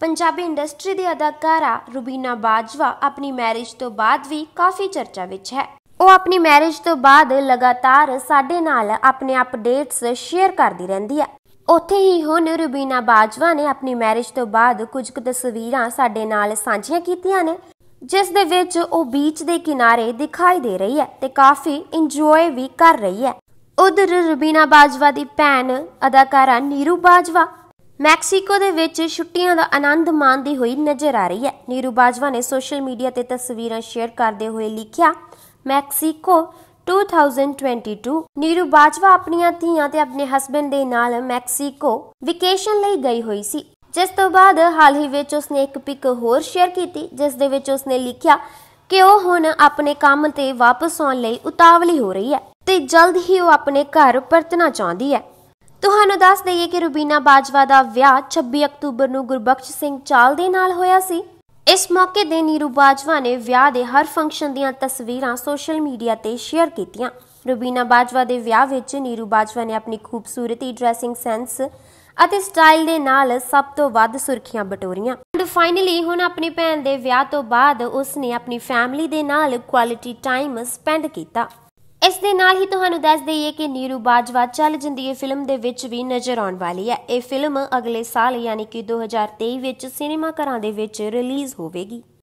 Punjabi industry ਦੀ ਅਦਾਕਾਰਾ ਰੁਬੀਨਾ ਬਾਜਵਾ ਆਪਣੀ marriage ਤੋਂ ਬਾਅਦ ਵੀ ਕਾਫੀ ਚਰਚਾ ਵਿੱਚ ਹੈ ਉਹ ਆਪਣੀ ਮੈਰਿਜ ਤੋਂ ਬਾਅਦ ਲਗਾਤਾਰ ਸਾਡੇ ਨਾਲ ਆਪਣੇ ਅਪਡੇਟਸ ਸ਼ੇਅਰ ਕਰਦੀ ਰਹਿੰਦੀ ਹੈ ਉੱਥੇ ਹੀ ਹੁਣ ਰੁਬੀਨਾ ਬਾਜਵਾ ਨੇ ਆਪਣੀ ਮੈਰਿਜ ਤੋਂ ਬਾਅਦ ਕੁਝ ਕੁ ਤਸਵੀਰਾਂ ਸਾਡੇ ਨਾਲ ਸਾਂਝੀਆਂ ਕੀਤੀਆਂ ਨੇ ਜਿਸ ਦੇ ਵਿੱਚ ਉਹ ਬੀਚ ਦੇ ਕਿਨਾਰੇ ਦਿਖਾਈ ਦੇ ਰਹੀ ਹੈ ਤੇ ਕਾਫੀ ਇੰਜੋਏ ਵੀ ਕਰ ਰਹੀ ਹੈ ਉਧਰ ਰੁਬੀਨਾ ਬਾਜਵਾ ਦੀ ਭੈਣ ਅਦਾਕਾਰਾ ਨੀਰੂ ਬਾਜਵਾ ਮੈਕਸੀਕੋ ਦੇ ਵਿੱਚ ਛੁੱਟੀਆਂ ਦਾ ਆਨੰਦ ਮਾਣਦੀ ਹੋਈ ਨਜ਼ਰ ਆ ਰਹੀ ਹੈ ਨੀਰੂ ਬਾਜਵਾ ਨੇ ਸੋਸ਼ਲ ਮੀਡੀਆ ਤੇ ਤਸਵੀਰਾਂ ਸ਼ੇਅਰ ਕਰਦੇ ਹੋਏ ਲਿਖਿਆ ਮੈਕਸੀਕੋ 2022 ਨੀਰੂ ਬਾਜਵਾ ਆਪਣੀਆਂ ਧੀਆਂ ਤੇ ਆਪਣੇ ਹਸਬੰਡ ਦੇ ਨਾਲ ਮੈਕਸੀਕੋ ਵਕੇਸ਼ਨ ਲਈ ਗਈ ਹੋਈ ਸੀ ਜਿਸ ਤੋਂ ਬਾਅਦ ਹਾਲ ਹੀ ਵਿੱਚ ਉਸਨੇ ਇੱਕ ਪਿਕ ਹੋਰ ਸ਼ੇਅਰ ਕੀਤੀ ਜਿਸ ਦੇ ਵਿੱਚ ਉਸਨੇ ਲਿਖਿਆ ਕਿ ਉਹ ਹੁਣ ਆਪਣੇ ਕੰਮ ਤੇ ਵਾਪਸ ਆਉਣ ਲਈ ਉਤਾਵਲੀ ਹੋ ਰਹੀ ਹੈ ਤੇ ਜਲਦ ਹੀ ਉਹ ਆਪਣੇ ਘਰ ਪਰਤਣਾ ਚਾਹੁੰਦੀ ਹੈ ਤੁਹਾਨੂੰ ਦੱਸ ਦਈਏ ਕਿ ਰੁਬੀਨਾ ਬਾਜਵਾ ਦਾ ਵਿਆਹ 26 ਅਕਤੂਬਰ ਨੂੰ ਗੁਰਬਖਸ਼ ਸਿੰਘ ਚਾਲ ਦੇ ਨਾਲ ਹੋਇਆ ਸੀ ਇਸ ਮੌਕੇ ਤੇ ਨੀਰੂ ਬਾਜਵਾ ਨੇ ਵਿਆਹ ਦੇ ਹਰ ਫੰਕਸ਼ਨ ਦੀਆਂ ਤਸਵੀਰਾਂ ਸੋਸ਼ਲ ਮੀਡੀਆ ਤੇ ਸ਼ੇਅਰ ਕੀਤੀਆਂ ਰੁਬੀਨਾ ਬਾਜਵਾ ਦੇ ਵਿਆਹ ਵਿੱਚ ਨੀਰੂ ਬਾਜਵਾ ਨੇ ਆਪਣੀ ਖੂਬਸੂਰਤੀ ਡਰੈਸਿੰਗ ਸੈਂਸ ਅਤੇ ਸਟਾਈਲ ਦੇ ਨਾਲ ਸਭ ਤੋਂ ਵੱਧ ਸੁਰਖੀਆਂ ਬਟੋਰੀਆਂ ਐਂਡ ਫਾਈਨਲੀ ਹੁਣ ਆਪਣੀ ਭੈਣ ਦੇ ਵਿਆਹ ਤੋਂ ਬਾਅਦ ਉਸ ਨੇ ਆਪਣੀ ਫੈਮਿਲੀ ਦੇ ਨਾਲ ਕੁਆਲਿਟੀ ਟਾਈਮ ਸਪੈਂਡ ਕੀਤਾ ਇਸ ਦੇ ਨਾਲ ਹੀ ਤੁਹਾਨੂੰ ਦੱਸ ਦਈਏ ਕਿ ਨੀਰੂ ਬਾਜਵਾ ਚੱਲ ਜਿੰਦੀ ਇਹ ਫਿਲਮ ਦੇ ਵਿੱਚ ਵੀ ਨਜ਼ਰ ਆਉਣ ਵਾਲੀ ਹੈ ਇਹ ਫਿਲਮ ਅਗਲੇ ਸਾਲ ਯਾਨੀ ਕਿ 2023 ਵਿੱਚ ਸਿਨੇਮਾ ਘਰਾਂ ਦੇ ਵਿੱਚ ਰਿਲੀਜ਼ ਹੋਵੇਗੀ